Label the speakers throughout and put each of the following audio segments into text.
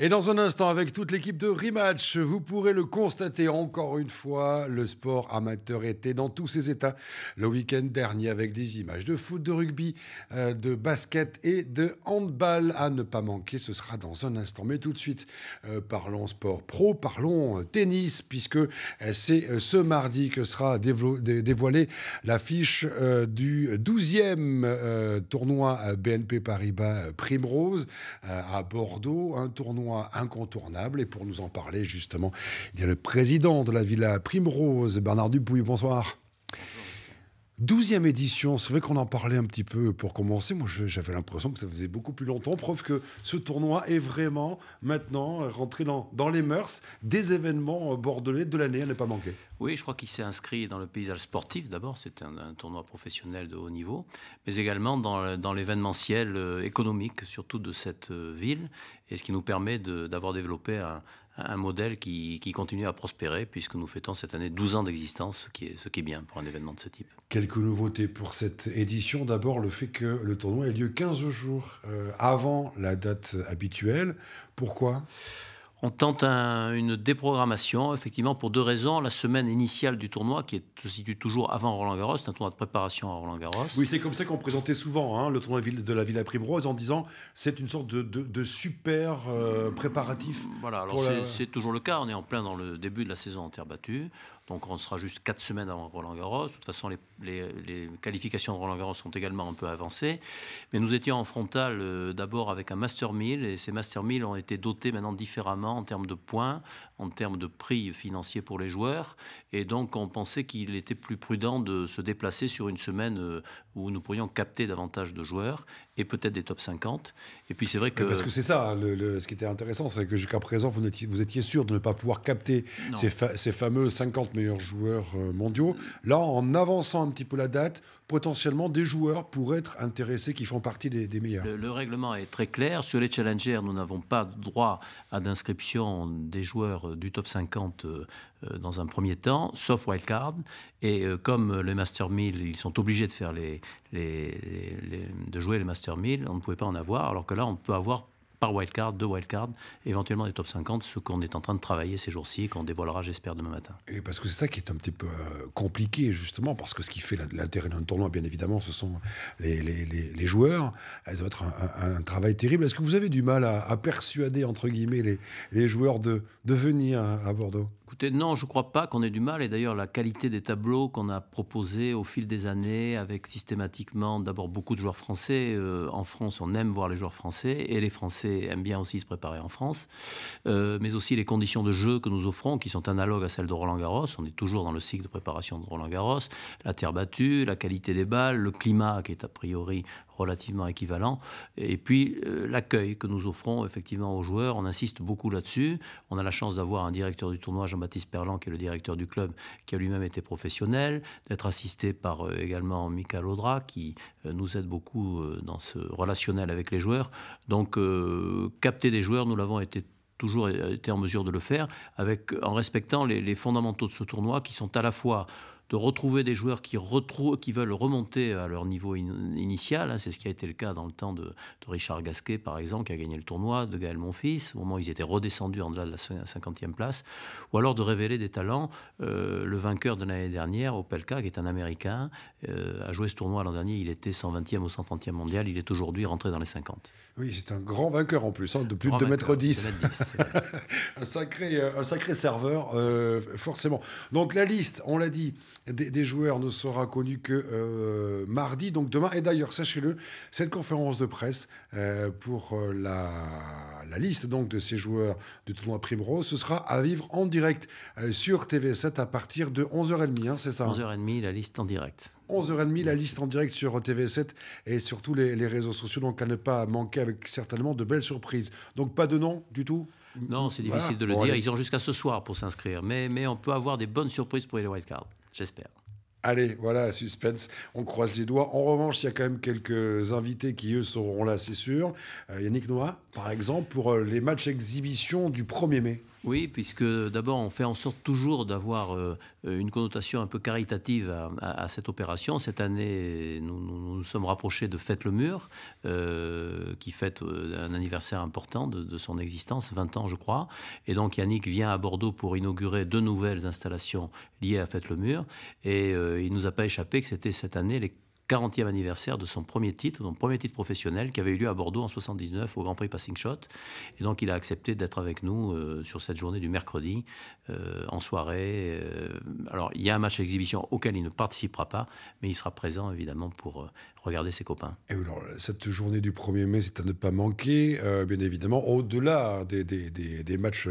Speaker 1: Et dans un instant, avec toute l'équipe de Rematch, vous pourrez le constater encore une fois, le sport amateur était dans tous ses états le week-end dernier avec des images de foot, de rugby, euh, de basket et de handball à ne pas manquer. Ce sera dans un instant. Mais tout de suite, euh, parlons sport pro, parlons euh, tennis, puisque c'est ce mardi que sera dévoilée l'affiche du 12e tournoi BNP Paribas Primrose à Bordeaux, un tournoi incontournable. Et pour nous en parler, justement, il y a le président de la Villa Primrose, Bernard Dupuy. Bonsoir. 12e édition, c'est vrai qu'on en parlait un petit peu pour commencer. Moi, j'avais l'impression que ça faisait beaucoup plus longtemps. Preuve que ce tournoi est vraiment maintenant rentré dans, les mœurs des événements euh, bordelais de l'année elle n'est pas manqué.
Speaker 2: Oui, je crois qu'il s'est inscrit dans le paysage sportif d'abord. C'est un, tournoi professionnel de haut niveau, mais également dans l'événementiel euh, économique, surtout de cette euh, ville, et ce qui nous permet d'avoir développé un, un modèle qui, continue à prospérer puisque nous fêtons cette année 12 ans d'existence, ce, qui est, ce qui est bien pour un événement de ce type.
Speaker 1: Quelques nouveautés pour cette édition. D'abord, le fait que le tournoi ait lieu 15 jours euh, avant la date habituelle. Pourquoi
Speaker 2: on tente une déprogrammation, effectivement, pour deux raisons. La semaine initiale du tournoi, qui se situe toujours avant Roland-Garros, c'est un tournoi de préparation à Roland-Garros.
Speaker 1: Oui, c'est comme ça qu'on présentait souvent hein, le tournoi de la Villa Primrose en disant c'est une sorte de, super euh, préparatif.
Speaker 2: Voilà, alors c'est toujours le cas. On est en plein dans le début de la saison en terre battue. Donc on sera juste quatre semaines avant Roland Garros. De toute façon, les, qualifications de Roland Garros sont également un peu avancées. Mais nous étions en frontal euh, d'abord avec un Master 1000 et ces Master 1000 ont été dotés maintenant différemment en termes de points, en termes de prix financier pour les joueurs. Et donc, on pensait qu'il était plus prudent de se déplacer sur une semaine euh, où nous pourrions capter davantage de joueurs et peut-être des top 50. Et puis, c'est vrai que. Parce que c'est
Speaker 1: ça, ce qui était intéressant, c'est que jusqu'à présent, vous étiez, sûr de ne pas pouvoir capter ces, fameux 50 meilleurs joueurs euh, mondiaux. Mm. Là, en avançant un petit peu la date, potentiellement des joueurs pourraient être intéressés qui font partie des, meilleurs. Le,
Speaker 2: le, règlement est très clair. Sur les challengers, nous n'avons pas droit à d'inscription des joueurs du top 50 euh, euh, dans un premier temps, sauf wildcard. Et euh, comme les Master 1000, ils sont obligés de, faire les, les, de jouer les Master 1000, on ne pouvait pas en avoir, alors que là, on peut avoir wildcard, de wildcard, éventuellement des top 50, ce qu'on est en train de travailler ces jours-ci, et qu'on dévoilera, j'espère, demain matin. Et parce que c'est ça qui est un petit peu euh,
Speaker 1: compliqué, justement, parce que ce qui fait l'intérêt d'un tournoi, bien évidemment, ce sont les, joueurs. Euh, ça doit être un, travail terrible. Est-ce que vous avez du mal à, persuader, entre guillemets, les, joueurs de, venir à, Bordeaux
Speaker 2: Écoutez, non, je ne crois pas qu'on ait du mal. Et d'ailleurs, la qualité des tableaux qu'on a proposés au fil des années, avec systématiquement d'abord beaucoup de joueurs français. Euh, en France, on aime voir les joueurs français et les Français aime bien aussi se préparer en France, euh, mais aussi les conditions de jeu que nous offrons, qui sont analogues à celles de Roland Garros. On est toujours dans le cycle de préparation de Roland Garros, la terre battue, la qualité des balles, le climat qui est a priori relativement équivalent, et puis euh, l'accueil que nous offrons effectivement aux joueurs. On insiste beaucoup là-dessus. On a la chance d'avoir un directeur du tournoi, Jean-Baptiste Perlan, qui est le directeur du club, qui a lui-même été professionnel, d'être assisté par euh, également Michael Audra, qui nous aide beaucoup dans ce relationnel avec les joueurs. Donc euh, capter des joueurs, nous l'avons été toujours été en mesure de le faire, avec, en respectant les, les fondamentaux de ce tournoi qui sont à la fois de retrouver des joueurs qui, qui veulent remonter à leur niveau initial. Hein. c'est ce qui a été le cas dans le temps de, Richard Gasquet, par exemple, qui a gagné le tournoi, de Gaël Monfils, au moment où ils étaient redescendus en delà de la 50e place, ou alors de révéler des talents. Euh, le vainqueur de l'année dernière, Opelka, qui est un Américain, euh, a joué ce tournoi l'an dernier. Il était 120e ou 130e mondial. Il est aujourd'hui rentré dans les 50.
Speaker 1: Oui, c'est un grand vainqueur en plus, hein, de
Speaker 2: plus de 2 mètres 10.
Speaker 1: un, sacré, euh, un sacré serveur, forcément. Donc la liste, on l'a dit, des, joueurs ne sera connu que euh, mardi, donc demain. Et d'ailleurs, sachez-le, cette conférence de presse euh, pour euh, la, liste donc de ces joueurs du tournoi Primrose, ce sera à vivre en direct sur TV7 à partir de 11h30, hein,
Speaker 2: c'est ça 11h30, hein la liste en direct.
Speaker 1: 11h30, la liste en direct sur TV7 et surtout les, réseaux sociaux, donc à ne pas manquer avec certainement de belles surprises. Donc pas de nom du tout
Speaker 2: Non, c'est difficile de le dire. Ils ont jusqu'à ce soir pour s'inscrire, mais, mais on peut avoir des bonnes surprises pour les wildcards. J'espère.
Speaker 1: Allez, voilà, suspense. On croise les doigts. En revanche, il y a quand même quelques invités qui, eux, seront là, c'est sûr. Euh, Yannick Noah, par exemple, pour euh, les matchs exhibition du 1er mai.
Speaker 2: Oui, puisque d'abord on fait en sorte toujours d'avoir euh, une connotation un peu caritative à, cette opération. Cette année, nous, nous sommes rapprochés de Fête le Mur, euh, qui fête euh, un anniversaire important de, son existence, 20 ans je crois. Et donc Yannick vient à Bordeaux pour inaugurer deux nouvelles installations liées à Fête le Mur. Et il nous a pas échappé que c'était cette année les 40e anniversaire de son premier titre, son premier titre professionnel qui avait eu lieu à Bordeaux en 79 au Grand Prix Passing Shot. Et donc il a accepté d'être avec nous euh, sur cette journée du mercredi euh, en soirée. Euh, alors il y a un match d'exhibition auquel il ne participera pas, mais il sera présent évidemment pour regarder ses copains.
Speaker 1: Et alors, cette journée du 1er mai, c'est à ne pas manquer, bien évidemment, au-delà des, des, des, des, matchs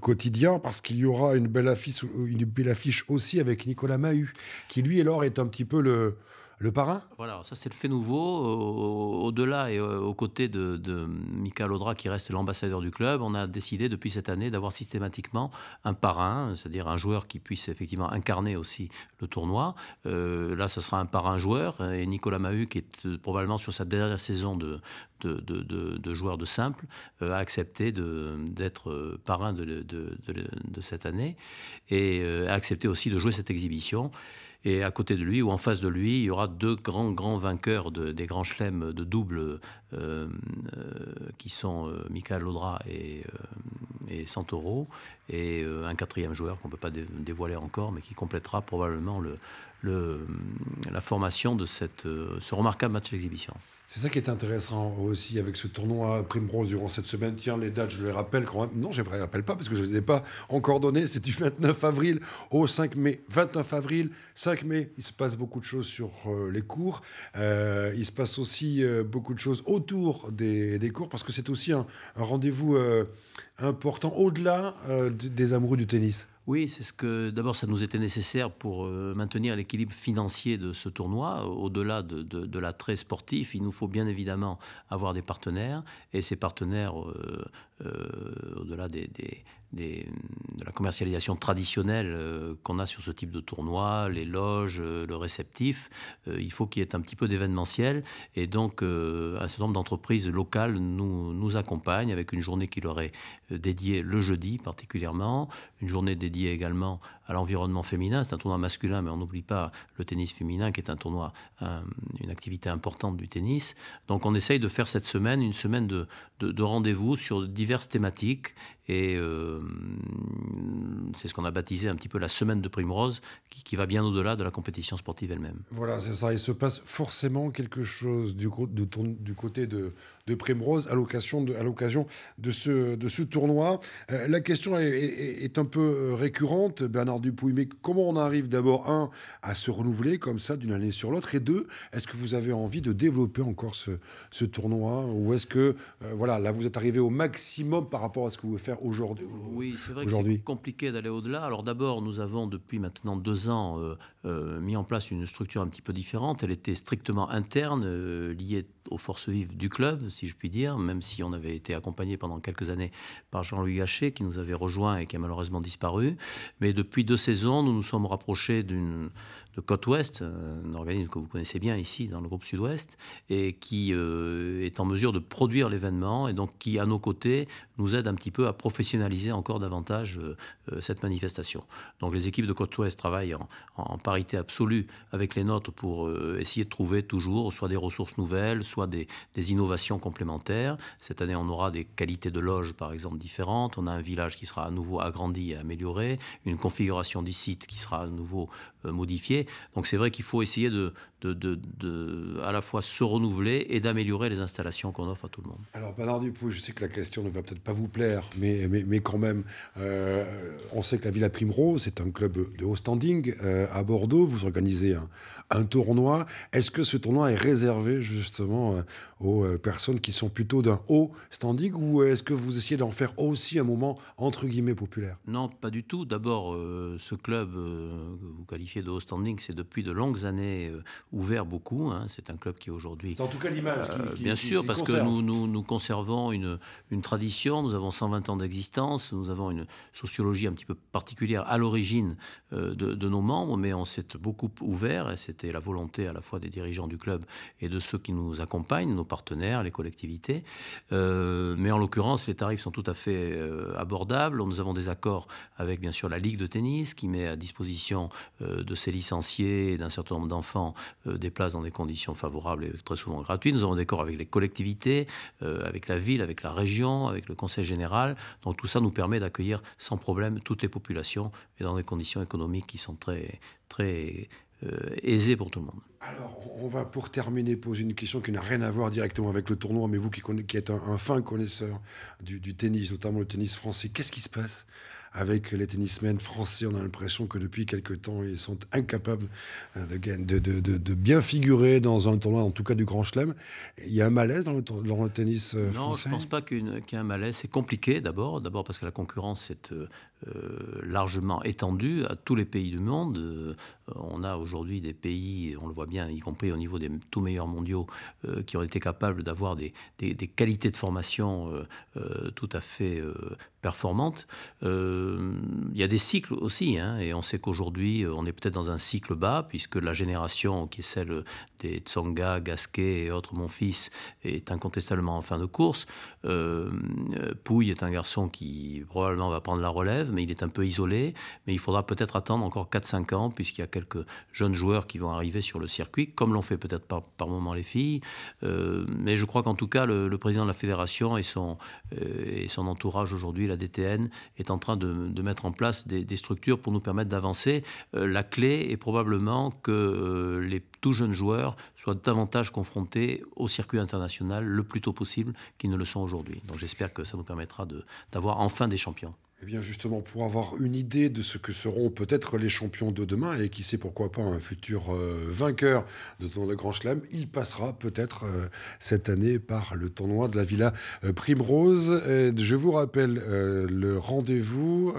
Speaker 1: quotidiens, parce qu'il y aura une belle, affiche, une belle affiche aussi avec Nicolas Mahut, qui lui alors est un petit peu le... Le parrain
Speaker 2: Voilà, ça c'est le fait nouveau. Au-delà et aux côtés de, de Michael Audra, qui reste l'ambassadeur du club, on a décidé depuis cette année d'avoir systématiquement un parrain, c'est-à-dire un joueur qui puisse effectivement incarner aussi le tournoi. Euh, là, ce sera un parrain joueur. Et Nicolas Mahut, qui est euh, probablement sur sa dernière saison de, joueur de simple, euh, a accepté d'être parrain de, cette année et a accepté aussi de jouer cette exhibition. Et à côté de lui ou en face de lui, il y aura deux grands, grands vainqueurs des grands chelems de double euh, euh, qui sont euh, Michael Audra et, Santoro, et un quatrième joueur qu'on ne peut pas dévoiler encore, mais qui complétera probablement le, la formation de cette, euh, ce remarquable match d'exhibition. C'est
Speaker 1: ça qui est intéressant aussi avec ce tournoi Primrose durant cette semaine. Tiens, les dates, je les rappelle quand même. Non, je ne les rappelle pas parce que je ne les ai pas encore données. C'est du 29 avril au 5 mai. 29 avril, 5 mai, il se passe beaucoup de choses sur euh, les cours. Euh, il se passe aussi beaucoup de choses autour des, des cours parce que c'est aussi un, rendez-vous important au-delà des amoureux du tennis.
Speaker 2: Oui, c'est ce que d'abord ça nous était nécessaire pour euh, maintenir l'équilibre financier de ce tournoi. Au-delà de, l'attrait sportif, il nous faut bien évidemment avoir des partenaires et ces partenaires, euh, euh, au-delà des de la commercialisation traditionnelle euh, qu'on a sur ce type de tournoi, les loges, euh, le réceptif. Euh, il faut qu'il y ait un petit peu d'événementiel. Et donc, un certain nombre d'entreprises locales nous, nous accompagnent avec une journée qui leur est dédiée le jeudi particulièrement, une journée dédiée également à l'environnement féminin. C'est un tournoi masculin, mais on n'oublie pas le tennis féminin qui est un tournoi, une activité importante du tennis. Donc, on essaye de faire cette semaine une semaine de, de rendez-vous sur diverses thématiques et euh, c'est ce qu'on a baptisé un petit peu la semaine de Primrose, qui, qui va bien au-delà de la compétition sportive elle-même.
Speaker 1: Voilà, c'est ça. Il se passe forcément quelque chose du, du côté de, de Primrose à l'occasion de, ce, de ce tournoi. Euh, la question est, un peu euh, récurrente, Bernard Dupuy mais comment on arrive d'abord, un, à se renouveler comme ça d'une année sur l'autre, et deux, est-ce que vous avez envie de développer encore ce, ce tournoi, ou est-ce que, voilà, là vous êtes arrivé au maximum par rapport à ce que vous faites aujourd'hui Oui,
Speaker 2: c'est vrai que c'est compliqué d'aller au-delà. Alors d'abord, nous avons depuis maintenant deux ans euh, euh, mis en place une structure un petit peu différente. Elle était strictement interne, euh, liée aux forces vives du club, si je puis dire, même si on avait été accompagné pendant quelques années par Jean-Louis Gachet, qui nous avait rejoint et qui a malheureusement disparu. Mais depuis deux saisons, nous nous sommes rapprochés d'une de Côte Ouest, un organisme que vous connaissez bien ici dans le groupe Sud-Ouest, et qui est en mesure de produire l'événement et donc qui, à nos côtés, nous aide un petit peu à professionnaliser encore davantage euh, euh, cette manifestation. Donc les équipes de Côte-Ouest travaillent en, parité absolue avec les nôtres pour euh, essayer de trouver toujours soit des ressources nouvelles, soit des, innovations complémentaires. Cette année, on aura des qualités de loges, par exemple, différentes. On a un village qui sera à nouveau agrandi et amélioré, une configuration des sites qui sera à nouveau modifiée. Donc c'est vrai qu'il faut essayer de, de, de, à la fois se renouveler et d'améliorer les installations qu'on offre à tout le monde.
Speaker 1: Alors, Bernard Dupuis, je sais que la question ne va peut-être pas vous plaire, mais, mais, mais quand même, euh, on sait que la Villa Primero, c'est un club de haut standing euh, à Bordeaux. Vous organisez un, un tournoi. Est-ce que ce tournoi est réservé justement euh, aux personnes qui sont plutôt d'un haut standing ou est-ce que vous essayez d'en faire aussi un moment entre guillemets populaire
Speaker 2: Non, pas du tout. D'abord, ce club que vous qualifiez de haut standing, c'est depuis de longues années ouvert beaucoup. Hein. C'est un club qui aujourd'hui. en tout cas l'image. bien sûr, parce que nous, nous, nous conservons une, une tradition nous avons 120 ans d'existence, nous avons une sociologie un petit peu particulière à l'origine euh, de, nos membres, mais on s'est beaucoup ouvert et c'était la volonté à la fois des dirigeants du club et de ceux qui nous accompagnent, nos partenaires, les collectivités. Euh, mais en l'occurrence, les tarifs sont tout à fait euh, abordables. Nous avons des accords avec bien sûr la Ligue de tennis qui met à disposition de ses licenciés et d'un certain nombre d'enfants des places dans des conditions favorables et très souvent gratuites. Nous avons des accords avec les collectivités, avec la ville, avec la région, avec le Conseil général. Donc tout ça nous permet d'accueillir sans problème toutes les populations et dans des conditions économiques qui sont très, très euh, aisées pour tout le monde.
Speaker 1: Alors, on va pour terminer poser une question qui n'a rien à voir directement avec le tournoi, mais vous qui, êtes un, fin connaisseur du, tennis, notamment le tennis français, qu'est-ce qui se passe avec les tennismen français On a l'impression que depuis quelque temps, ils sont incapables euh, de, bien figurer dans un tournoi, en tout cas du Grand Chelem. Il y a un malaise dans le, tennis euh, français Non, je ne pense
Speaker 2: pas qu'il y ait un malaise. C'est compliqué d'abord, d'abord parce que la concurrence est euh, largement étendue à tous les pays du monde. on a aujourd'hui des pays, on le voit bien, y compris au niveau des tout meilleurs mondiaux, euh, qui ont été capables d'avoir des, qualités de formation euh, euh, tout à fait performante, euh, il y a des cycles aussi, hein, et on sait qu'aujourd'hui, euh, on est peut-être dans un cycle bas, puisque la génération qui est celle des Tsonga, Gasquet et autres, mon fils, est incontestablement en fin de course. Euh, Pouille est un garçon qui probablement va prendre la relève, mais il est un peu isolé, mais il faudra peut-être attendre encore 4-5 ans, puisqu'il y a quelques jeunes joueurs qui vont arriver sur le circuit, comme l'ont fait peut-être par, par moment les filles. mais je crois qu'en tout cas, le, président de la fédération et son entourage aujourd'hui la DTN est en train de, mettre en place des, structures pour nous permettre d'avancer. Euh, la clé est probablement que euh, les tout jeunes joueurs soient davantage confrontés au circuit international le plus tôt possible qu'ils ne le sont aujourd'hui. Donc j'espère que ça nous permettra d'avoir enfin des champions
Speaker 1: eh bien justement pour avoir une idée de ce que seront peut-être les champions de demain et qui sait pourquoi pas un futur euh, vainqueur de tournoi de Grand Chelem, il passera peut-être euh, cette année par le tournoi de la Villa euh, Primrose. je vous rappelle le rendez-vous,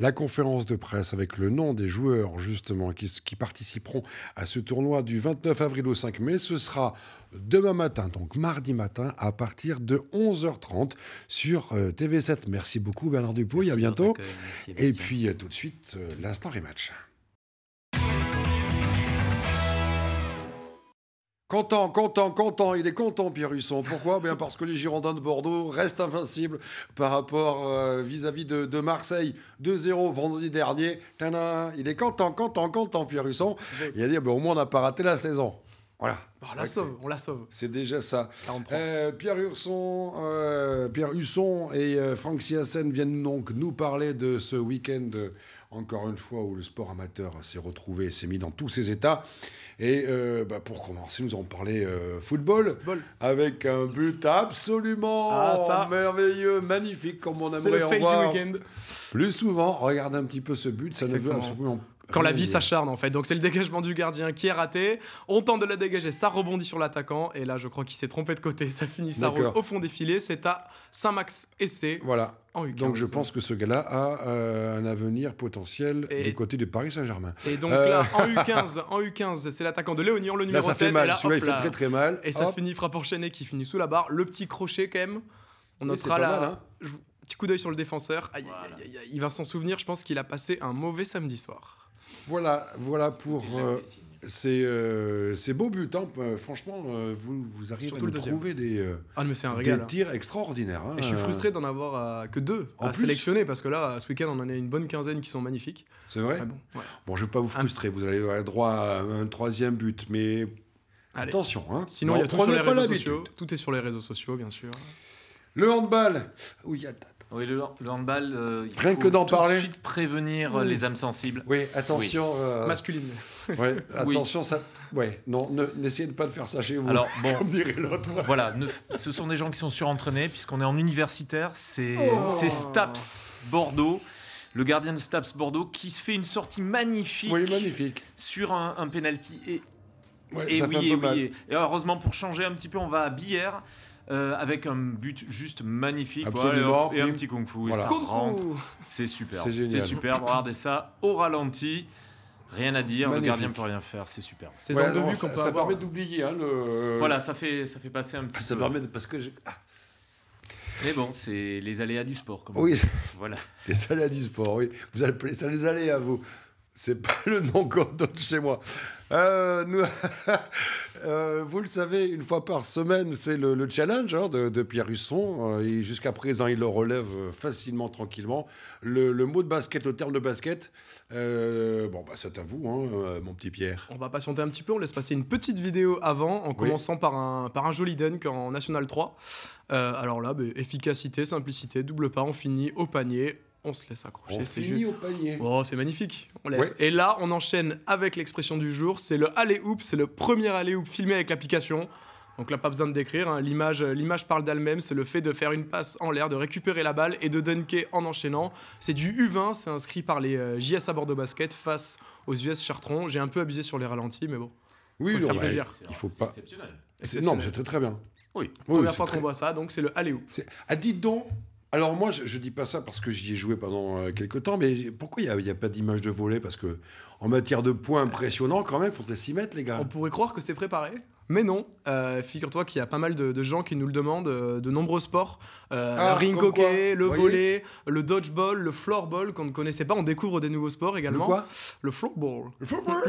Speaker 1: la conférence de presse avec le nom des joueurs justement qui, participeront à ce tournoi du 29 avril au 5 mai. Ce sera demain matin, donc mardi matin à partir de 11h30 sur TV7. Merci beaucoup Bernard Dupont à bientôt. et puis euh, tout de suite, euh, l'instant rematch. Content, content, content, il est content Pierre Husson. Pourquoi Bien Parce que les Girondins de Bordeaux restent invincibles par rapport euh, vis-à-vis de, Marseille. 2-0 vendredi dernier. il est content, content, content Pierre Husson. Il a dit, ah ben, au moins on n'a pas raté la saison. Voilà. Ah, la sauve, on la sauve. C'est déjà ça. Euh, Pierre euh, Pierre Husson et frank euh, Franck viennent donc nous parler de ce week-end, encore une fois, où le sport amateur s'est retrouvé, s'est mis dans tous ses états. Et bah, pour commencer, nous allons parler football, avec un but absolument ah, merveilleux, magnifique, comme on aimerait en voir. Plus souvent, regarde un petit peu ce but, ça ne veut absolument quand la vie s'acharne en fait. Donc c'est
Speaker 3: le dégagement du gardien qui est raté. On tente de la dégager, ça rebondit sur l'attaquant et là je crois qu'il s'est trompé de côté. Ça finit sa route au fond des filets. C'est à Saint-Max essai. Voilà. Donc je pense que
Speaker 1: ce gars-là a euh, un avenir potentiel et... du côté de Paris Saint-Germain. Et donc euh. là, en
Speaker 3: U15, en U15 c'est l'attaquant de Léonion, le numéro ça 7, Fait mal. celui là, il fait très très mal. Et ça finit frappe enchaînée qui finit sous la barre. Le petit crochet quand même. On notera là. Hein. Petit coup d'œil sur le défenseur. il va s'en souvenir. Je pense qu'il a passé un mauvais samedi soir.
Speaker 1: Voilà, voilà pour ces, beaux buts. Franchement, euh, vous, vous arrivez à trouver des, euh,
Speaker 3: ah, hein. tirs
Speaker 1: extraordinaires. Hein, je suis euh. frustré
Speaker 3: d'en avoir que deux à sélectionner parce que là, ce week-end, on en a une bonne quinzaine qui sont magnifiques.
Speaker 1: C'est vrai ah, bon, je ne vais pas vous frustrer. Vous allez avoir droit à un troisième but, mais attention. Hein. Sinon, il y a tout sur les sociaux.
Speaker 3: Tout est sur les réseaux sociaux, bien sûr. Le handball. Oui, a. Oui, le, handball, euh, il faut que tout de suite
Speaker 4: prévenir euh, les âmes sensibles. Oui, attention. Euh, Masculine.
Speaker 1: oui attention, ça. Oui, non, n'essayez pas de faire ça chez vous. Alors, bon. comme dirait l'autre.
Speaker 4: Voilà, ce sont des gens qui sont surentraînés, puisqu'on est en universitaire, oh. c'est Staps Bordeaux, le gardien de Staps Bordeaux, qui se fait une sortie magnifique Oui, magnifique. sur un, un penalty. Et, oui, et et heureusement, pour changer un petit peu, on va à Bière, euh, avec un but juste magnifique voilà, et, un, petit kung-fu. Voilà. Kung C'est super. C'est super. Regardez ça au ralenti. Rien à dire, le gardien peut rien faire, c'est super. Ces ouais, de vue qu'on peut ça avoir. permet
Speaker 1: d'oublier hein, le.
Speaker 4: Voilà, ça fait ça fait passer un petit. Ça peu. permet parce que. Ah. Mais bon, c'est les aléas du sport. Comme oui. Voilà.
Speaker 1: Les aléas du sport, oui. Vous appelez ça les aléas, vous. C'est pas le nom qu'on donne chez moi. Euh, euh, vous le savez, une fois par semaine, c'est le, challenge hein, de, Pierre Husson. Euh, jusqu'à présent, il le relève facilement, tranquillement. Le, mot de basket, le terme de basket, bon, bah, c'est à vous, hein, mon petit Pierre.
Speaker 3: On va patienter un petit peu. On laisse passer une petite vidéo avant, en commençant par un, par un joli dunk en National 3. alors là, bah, efficacité, simplicité, double pas, on finit au panier, on se laisse accrocher. C'est au panier. Oh, c'est magnifique. On laisse. Et là, on enchaîne avec l'expression du jour. C'est le aller-hoop, C'est le premier aller-hoop filmé avec l'application. Donc là, pas besoin de décrire. Hein. L'image, euh, l'image parle d'elle-même. C'est le fait de faire une passe en l'air, de récupérer la balle et de dunker en enchaînant. C'est du U20. C'est inscrit par les euh, JS à Bordeaux Basket face aux US Chartron. J'ai un peu abusé sur les ralentis, mais bon. Oui, plaisir. il
Speaker 1: Exceptionnel. Non, mais c'est très très bien. Oui. Première fois qu'on voit ça, donc c'est le aller-hoop Ah, dites donc, alors moi, je, ne dis pas ça parce que j'y ai joué pendant euh, quelques temps, mais pourquoi il n'y a, pas d'image de volet Parce que en matière de points euh, impressionnants, quand même, il faudrait s'y mettre, les gars. On
Speaker 3: pourrait croire que c'est préparé.
Speaker 1: Mais non, euh, figure-toi qu'il y a pas mal de,
Speaker 3: gens qui nous le demandent, de nombreux sports. Euh, ah, ring hockey, le volet, le dodgeball, le floorball qu'on ne connaissait pas. On découvre des nouveaux sports également. Le floorball. Le floorball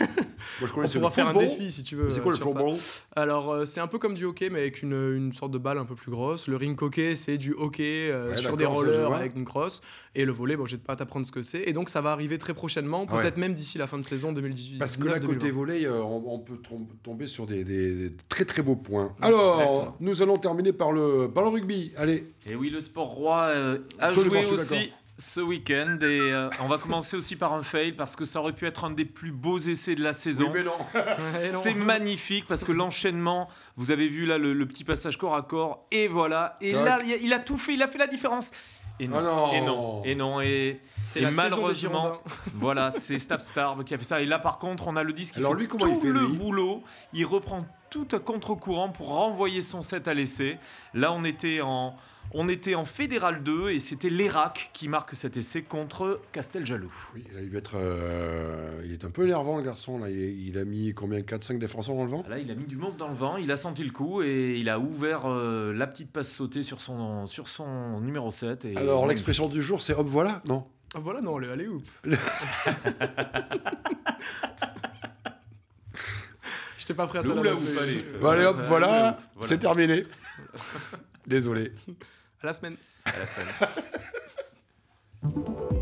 Speaker 3: on pourra faire un défi si tu veux. C'est quoi le football Alors, euh, c'est un peu comme du hockey, mais avec une, sorte de balle un peu plus grosse. Le ring hockey, c'est du hockey euh, sur des rollers avec une crosse. Et le volet, bon, je pas pas t'apprendre ce que c'est. Et donc, ça va arriver très prochainement, peut-être même d'ici la fin de saison 2018. Parce que là, côté
Speaker 1: volet, euh, on, peut tomber sur des, très très beaux points. Alors, nous allons terminer par le, ballon rugby. Allez.
Speaker 4: Et oui, le sport roi a joué aussi ce week-end et euh, on va commencer aussi par un fail parce que ça aurait pu être un des plus beaux essais de la saison. C'est magnifique parce que l'enchaînement, vous avez vu là le, petit passage corps à corps et voilà. Et là, il a tout fait, il a fait la différence. Et oh non, et non, et non, et, malheureusement, voilà, c'est Stabstar qui a fait ça. Et là, par contre, on a le disque qui Alors fait lui, comment tout il fait, le boulot. Il reprend tout à contre-courant pour renvoyer son set à l'essai. Là, on était en, on était en Fédéral 2 et c'était l'ERAC qui marque cet essai contre Casteljaloux. Oui, il a
Speaker 1: dû être euh, il est un peu énervant le garçon là. Il, a mis combien 4-5 défenseurs dans le vent ah, Là, il a mis
Speaker 4: du monde dans le vent, il a senti le coup et il a ouvert euh, la petite passe sautée sur son, sur son numéro 7. Et... Alors l'expression
Speaker 1: du jour, c'est hop voilà, non
Speaker 3: ah, Voilà, non, allez où Je t'ai pas prêt à ça. allez. hop, voilà, voilà. c'est terminé.
Speaker 1: Désolé. À la semaine. À la semaine.